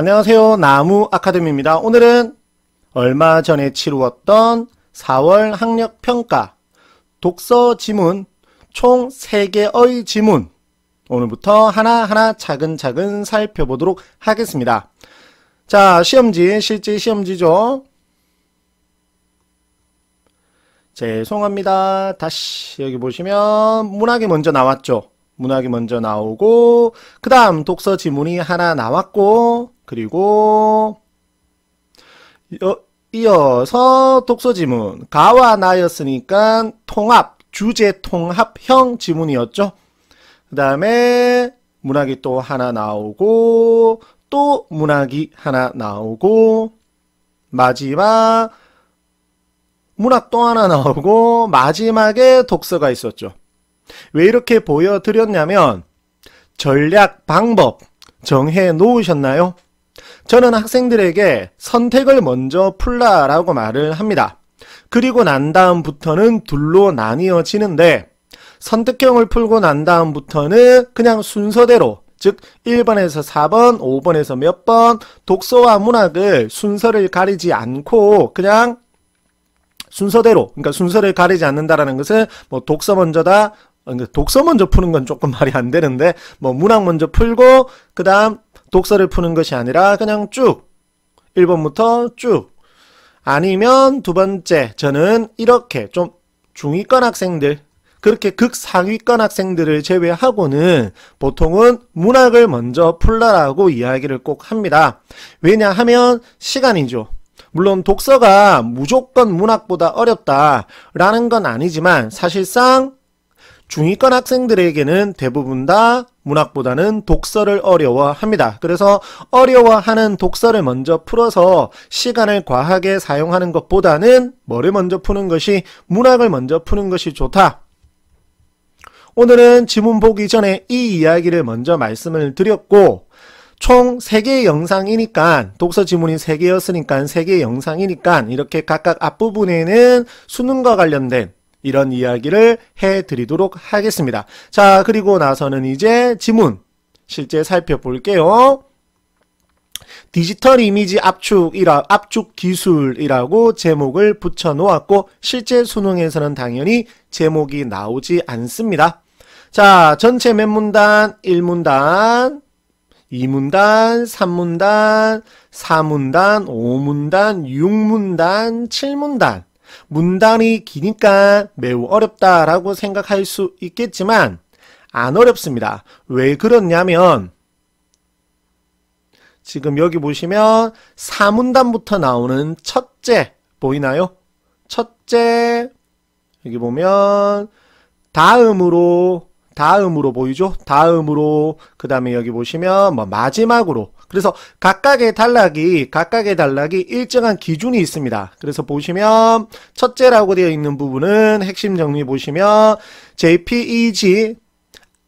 안녕하세요. 나무 아카데미입니다. 오늘은 얼마 전에 치루었던 4월 학력 평가 독서 지문 총 3개의 지문 오늘부터 하나하나 차근차근 살펴보도록 하겠습니다. 자, 시험지, 실제 시험지죠. 죄송합니다. 다시 여기 보시면 문학이 먼저 나왔죠. 문학이 먼저 나오고 그 다음 독서 지문이 하나 나왔고 그리고 이어서 독서 지문 가와 나였으니까 통합 주제 통합형 지문이었죠. 그 다음에 문학이 또 하나 나오고 또 문학이 하나 나오고 마지막 문학 또 하나 나오고 마지막에 독서가 있었죠. 왜 이렇게 보여드렸냐면 전략 방법 정해 놓으셨나요? 저는 학생들에게 선택을 먼저 풀라라고 말을 합니다. 그리고 난 다음부터는 둘로 나뉘어지는데 선택형을 풀고 난 다음부터는 그냥 순서대로 즉 1번에서 4번, 5번에서 몇 번 독서와 문학을 순서를 가리지 않고 그냥 순서대로 그러니까 순서를 가리지 않는다라는 것은 뭐 독서 먼저다 어, 그러니까 독서 먼저 푸는 건 조금 말이 안 되는데 뭐 문학 먼저 풀고 그 다음 독서를 푸는 것이 아니라 그냥 쭉 1번부터 쭉 아니면 두 번째 저는 이렇게 좀 중위권 학생들 그렇게 극상위권 학생들을 제외하고는 보통은 문학을 먼저 풀라라고 이야기를 꼭 합니다. 왜냐하면 시간이죠. 물론 독서가 무조건 문학보다 어렵다라는 건 아니지만 사실상 중위권 학생들에게는 대부분 다 문학보다는 독서를 어려워합니다. 그래서 어려워하는 독서를 먼저 풀어서 시간을 과하게 사용하는 것보다는 뭐를 먼저 푸는 것이 문학을 먼저 푸는 것이 좋다. 오늘은 지문 보기 전에 이 이야기를 먼저 말씀을 드렸고 총 3개의 영상이니까 독서 지문이 3개였으니까 3개의 영상이니까 이렇게 각각 앞부분에는 수능과 관련된 이런 이야기를 해드리도록 하겠습니다. 자, 그리고 나서는 이제 지문 실제 살펴볼게요. 디지털 이미지 압축이라, 압축 기술이라고 제목을 붙여놓았고 실제 수능에서는 당연히 제목이 나오지 않습니다. 자, 전체 몇 문단? 1문단, 2문단, 3문단, 4문단, 5문단, 6문단, 7문단 문단이 기니까 매우 어렵다라고 생각할 수 있겠지만 안 어렵습니다. 왜 그렇냐면 지금 여기 보시면 4문단부터 나오는 첫째 보이나요? 첫째 여기 보면 다음으로 다음으로 보이죠? 다음으로 그 다음에 여기 보시면 뭐 마지막으로 그래서 각각의 단락이 각각의 단락이 일정한 기준이 있습니다. 그래서 보시면 첫째라고 되어 있는 부분은 핵심 정리 보시면 JPEG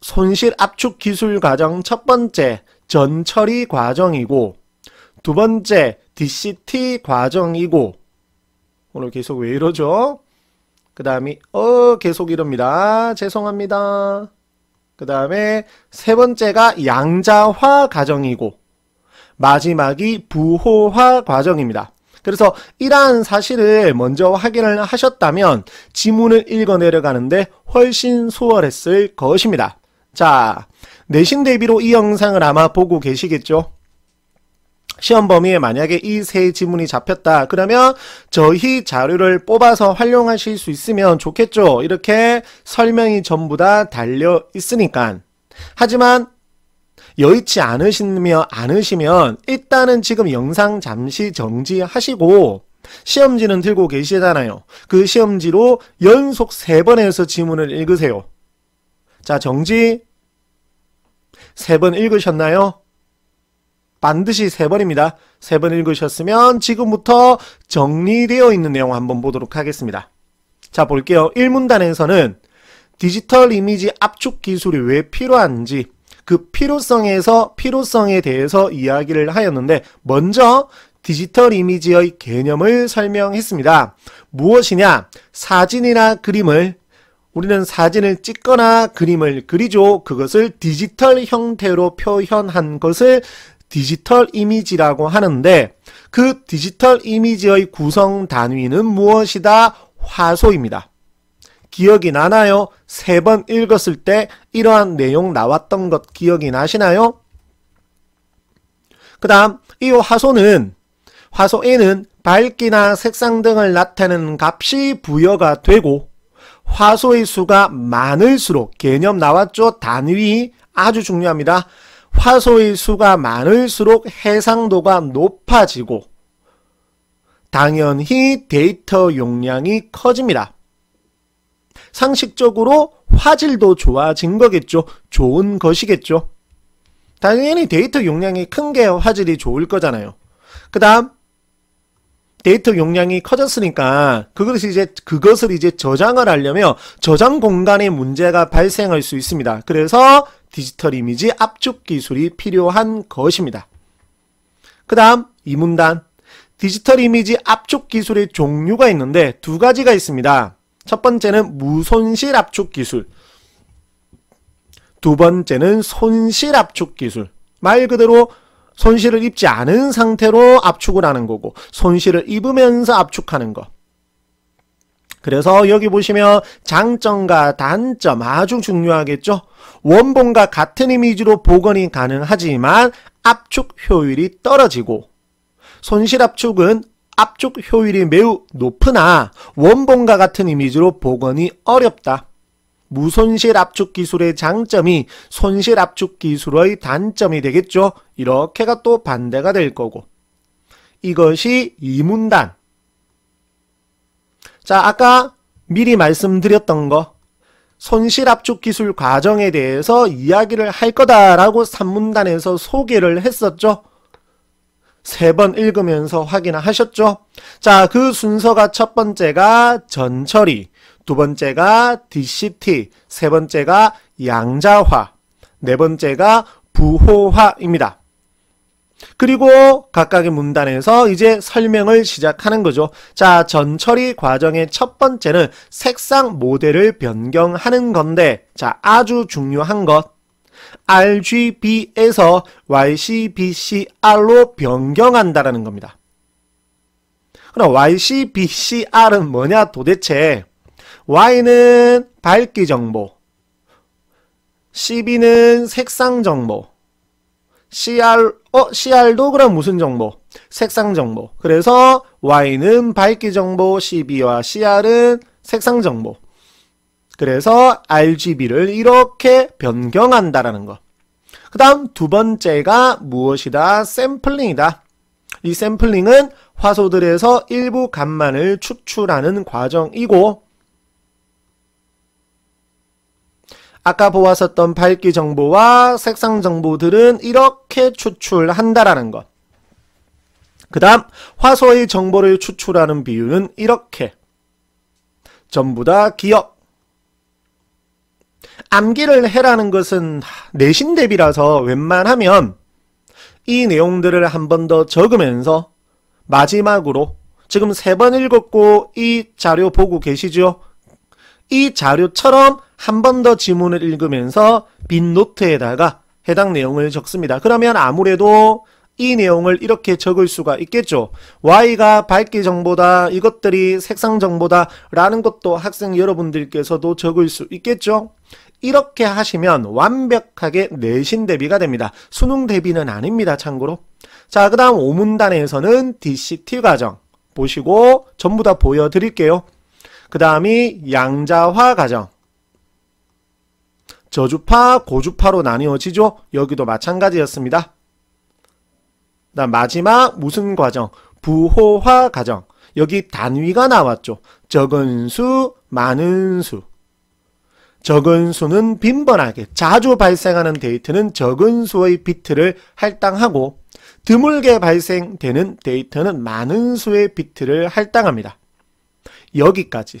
손실 압축 기술 과정 첫 번째 전처리 과정이고 두 번째 DCT 과정이고 오늘 계속 왜 이러죠? 그 다음이 어 계속 이럽니다. 죄송합니다. 그 다음에 세 번째가 양자화 과정이고 마지막이 부호화 과정입니다. 그래서 이러한 사실을 먼저 확인을 하셨다면 지문을 읽어 내려가는데 훨씬 수월했을 것입니다. 자, 내신 대비로 이 영상을 아마 보고 계시겠죠? 시험 범위에 만약에 이 세 지문이 잡혔다 그러면 저희 자료를 뽑아서 활용하실 수 있으면 좋겠죠 이렇게 설명이 전부 다 달려 있으니까 하지만 여의치 않으시며 않으시면 일단은 지금 영상 잠시 정지하시고 시험지는 들고 계시잖아요. 그 시험지로 연속 3번에서 지문을 읽으세요. 자, 정지 3번 읽으셨나요? 반드시 3번입니다3번 읽으셨으면 지금부터 정리되어 있는 내용 한번 보도록 하겠습니다. 자, 볼게요. 1문단에서는 디지털 이미지 압축 기술이 왜 필요한지 그 필요성에서 필요성에 대해서 이야기를 하였는데 먼저 디지털 이미지의 개념을 설명했습니다. 무엇이냐? 사진이나 그림을 우리는 사진을 찍거나 그림을 그리죠. 그것을 디지털 형태로 표현한 것을 디지털 이미지라고 하는데 그 디지털 이미지의 구성 단위는 무엇이다? 화소입니다. 기억이 나나요? 세 번 읽었을 때 이러한 내용 나왔던 것 기억이 나시나요? 그 다음 이 화소는 화소 에는 밝기나 색상 등을 나타내는 값이 부여가 되고 화소의 수가 많을수록 개념 나왔죠? 단위 아주 중요합니다. 화소의 수가 많을수록 해상도가 높아지고 당연히 데이터 용량이 커집니다. 상식적으로 화질도 좋아진 거겠죠. 좋은 것이겠죠. 당연히 데이터 용량이 큰 게 화질이 좋을 거잖아요. 그 다음 데이터 용량이 커졌으니까 그것을 이제 그것을 이제 저장을 하려면 저장 공간에 문제가 발생할 수 있습니다. 그래서 디지털 이미지 압축 기술이 필요한 것입니다. 그 다음 이 문단 디지털 이미지 압축 기술의 종류가 있는데 두 가지가 있습니다. 첫 번째는 무손실 압축 기술. 두 번째는 손실 압축 기술. 말 그대로 손실을 입지 않은 상태로 압축을 하는 거고 손실을 입으면서 압축하는 거. 그래서 여기 보시면 장점과 단점 아주 중요하겠죠. 원본과 같은 이미지로 복원이 가능하지만 압축 효율이 떨어지고 손실 압축은 압축 효율이 매우 높으나 원본과 같은 이미지로 복원이 어렵다. 무손실 압축 기술의 장점이 손실 압축 기술의 단점이 되겠죠. 이렇게가 또 반대가 될 거고. 이것이 이문단. 자, 아까 미리 말씀드렸던 거. 손실 압축 기술 과정에 대해서 이야기를 할 거다라고 3문단에서 소개를 했었죠. 세번 읽으면서 확인하셨죠? 자, 그 순서가 첫 번째가 전처리, 두 번째가 DCT, 세 번째가 양자화, 네 번째가 부호화입니다. 그리고 각각의 문단에서 이제 설명을 시작하는 거죠. 자, 전처리 과정의 첫 번째는 색상 모델을 변경하는 건데, 자, 아주 중요한 것. RGB에서 YCBCR로 변경한다라는 겁니다. 그럼 YCBCR은 뭐냐 도대체 Y는 밝기 정보, CB는 색상 정보, CR, 어, CR도 그럼 무슨 정보? 색상 정보. 그래서 Y는 밝기 정보, CB와 CR은 색상 정보. 그래서 RGB를 이렇게 변경한다라는 거. 그 다음 두 번째가 무엇이다? 샘플링이다. 이 샘플링은 화소들에서 일부 간만을 추출하는 과정이고 아까 보았었던 밝기 정보와 색상 정보들은 이렇게 추출한다라는 것. 그 다음 화소의 정보를 추출하는 비율은 이렇게 전부 다 기억 암기를 해라는 것은 내신 대비라서 웬만하면 이 내용들을 한 번 더 적으면서 마지막으로 지금 세 번 읽었고 이 자료 보고 계시죠? 이 자료처럼 한 번 더 지문을 읽으면서 빈 노트에다가 해당 내용을 적습니다. 그러면 아무래도 이 내용을 이렇게 적을 수가 있겠죠. Y가 밝기 정보다 이것들이 색상 정보다 라는 것도 학생 여러분들께서도 적을 수 있겠죠. 이렇게 하시면 완벽하게 내신 대비가 됩니다. 수능 대비는 아닙니다. 참고로. 자, 그 다음 5문단에서는 DCT 과정 보시고 전부 다 보여드릴게요. 그 다음이 양자화 과정. 저주파, 고주파로 나뉘어지죠. 여기도 마찬가지였습니다. 다음 마지막 무슨 과정? 부호화 과정. 여기 단위가 나왔죠. 적은 수, 많은 수. 적은 수는 빈번하게 자주 발생하는 데이터는 적은 수의 비트를 할당하고 드물게 발생되는 데이터는 많은 수의 비트를 할당합니다. 여기까지.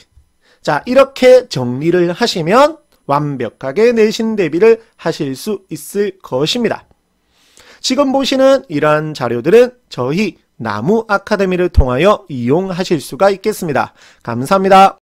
자 이렇게 정리를 하시면 완벽하게 내신 대비를 하실 수 있을 것입니다. 지금 보시는 이러한 자료들은 저희 나무 아카데미를 통하여 이용하실 수가 있겠습니다. 감사합니다.